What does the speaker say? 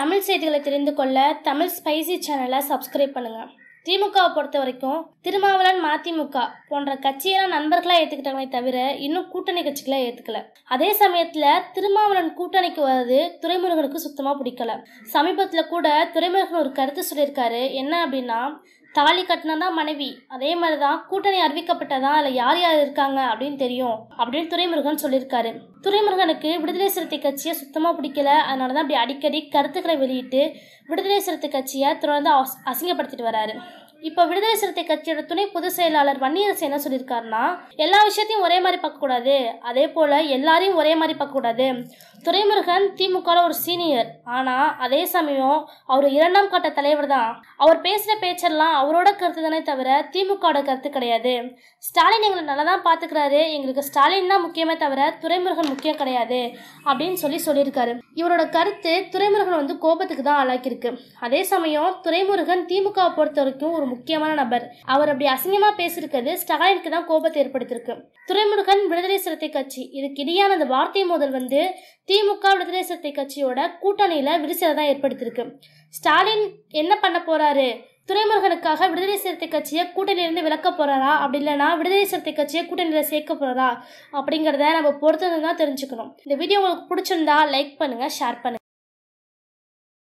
தமிழ் செய்திகளை தெரிந்து கொள்ள தமிழ் ஸ்பைசி சேனலை சப்ஸ்கிரைப் பண்ணுங்கள் திமுகவை பொறுத்த வரைக்கும் திருமாவளன் மதிமுக போன்ற கட்சியெல்லாம் நண்பர்களாக ஏற்றுக்கிட்டாங்களே தவிர இன்னும் கூட்டணி கட்சிகளாக ஏற்றுக்கல அதே சமயத்தில் திருமாவளன் கூட்டணிக்கு வர்றது துறைமுருகனுக்கு சுத்தமாக பிடிக்கல சமீபத்தில் கூட துறைமுருகன் ஒரு கருத்து சொல்லியிருக்காரு என்ன அப்படின்னா தாலி கட்டினா தான் மனைவி அதே மாதிரி தான் கூட்டணி அறிவிக்கப்பட்டதா அதில் யார் யார் இருக்காங்க அப்படின்னு தெரியும் அப்படின்னு துரைமுருகன் சொல்லியிருக்காரு துரைமுருகனுக்கு விடுதலை சிறுத்தை கட்சியை சுத்தமாக பிடிக்கல அதனால தான் அப்படி அடிக்கடி கருத்துக்களை வெளியிட்டு விடுதலை சிறுத்தை கட்சியை தொடர்ந்து அசிங்கப்படுத்திட்டு வராரு இப்போ விடுதலை சிறுத்தை கட்சியோட துணை பொதுச் செயலாளர் வன்னியரசு என்ன சொல்லியிருக்காருன்னா எல்லா விஷயத்தையும் ஒரே மாதிரி பார்க்கக்கூடாது அதே போல் எல்லாரையும் ஒரே மாதிரி பார்க்கக்கூடாது துரைமுருகன் திமுக ஒரு சீனியர் ஆனால் அதே சமயம் அவர் இரண்டாம் கட்ட தலைவர் தான் அவர் பேசுகிற பேச்செல்லாம் அவரோட கருத்து தானே தவிர திமுகவோட கருத்து கிடையாது ஸ்டாலின் எங்களை நல்லா தான் பார்த்துக்கிறாரு எங்களுக்கு ஸ்டாலின் தான் முக்கியமே தவிர துறைமுருகன் முக்கியம் கிடையாது அப்படின்னு சொல்லி சொல்லியிருக்காரு இவரோட கருத்து துறைமுருகன் வந்து கோபத்துக்கு தான் ஆளாக்கியிருக்கு அதே சமயம் துறைமுருகன் திமுகவை பொறுத்த வரைக்கும் ஒரு ஒரு முக்கியமான நபர் அவர் அப்படி அசிங்கமா பேசியிருக்கிறது ஸ்டாலினுக்கு தான் கோபத்தை ஏற்படுத்தியிருக்கு துறைமுருகன் விடுதலை சிறுத்தை கட்சி இதுக்கு இடையான அந்த வார்த்தை மோதல் வந்து திமுக விடுதலை சிறுத்தை கட்சியோட கூட்டணியில விரிசலை தான் ஏற்படுத்தியிருக்கு ஸ்டாலின் என்ன பண்ண போறாரு துறைமுருகனுக்காக விடுதலை சிறுத்தை கட்சியை கூட்டணியிலிருந்து விளக்க போகிறாரா அப்படி இல்லைன்னா விடுதலை சிறுத்தை கட்சியை கூட்டணியில் சேர்க்க போகிறாரா அப்படிங்கிறத நம்ம பொறுத்தது தான் தெரிஞ்சுக்கணும் இந்த வீடியோ உங்களுக்கு பிடிச்சிருந்தா லைக் பண்ணுங்கள் ஷேர் பண்ணுங்க